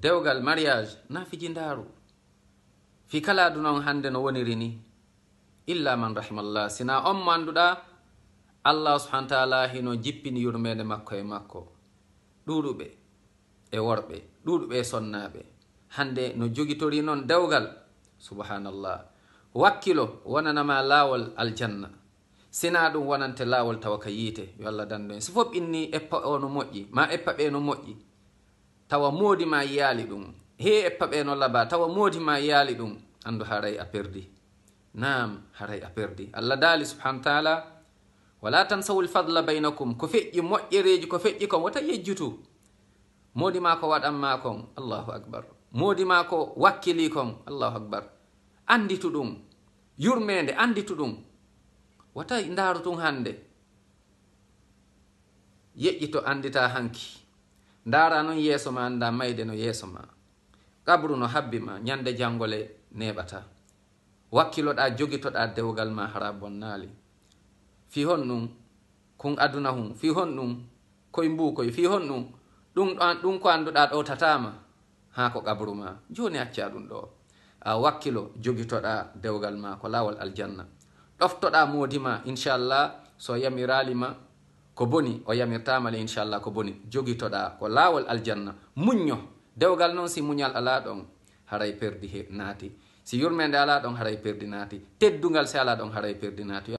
dewgal mariage na fiji ndaaru fi kala aduna on hannde no woniri ni illa man rahimallah sina on mo annduɗa allah subhana taala hino jippini yurmeende makko e makko ɗuuɗuɓe e worɓe ɗuuɗuɓe e sonnaaɓe hannde no jogitori noon dewgal subhanallah wakkilo wonanama laawol aljanna sina ɗum wonante laawol tawa ka yiite yo allah danndu en si fof inni eppa o no moƴƴi ma eppa ɓe no moƴƴi tawa moodi ma yaali ɗum he eppa ɓeeno laba tawa moodi ma yaali ɗum anndu haray a perdi nam haray a perdi allah daali subhanau taala wala tan sawul fadla baynakum ko feƴƴi moƴƴereeji ko feƴƴi kon wota yejjutu moodi ma ko waɗan ma kon allahu akbar moodi ma ko wakkili kon allahu akbar annditu ɗum yurmeende annditu ɗum wota ndaaru tun hannde yeƴƴi to anndita hanki ndaara noon yeeso ma annda mayde no yeeso ma qabru no habbi ma ñannde janngole neeɓata wakkiloɗaa jogitoɗaa dewgal ma hara bonnaali fii hon ɗum kon aduna hum fii hon ɗum koye mbuukoy fii hon ɗum ɗum ɗo ɗum ko annduɗaa ɗowtataama haa ko qabru ma jooni accaa ɗum ɗo a wakkilo jogitoɗaa dewgal ma ko laawol aljanna ɗoftoɗaa moodi ma inchallah so yamiraali ma ko boni o yamirtama le inchallah ko boni jogitoɗa ko laawol aljanna muñño dewgal noon si muñal ala ɗon haray perdi he naati si yurmede ala ɗon haray perdi naati teddugal si ala ɗon haray perdi naati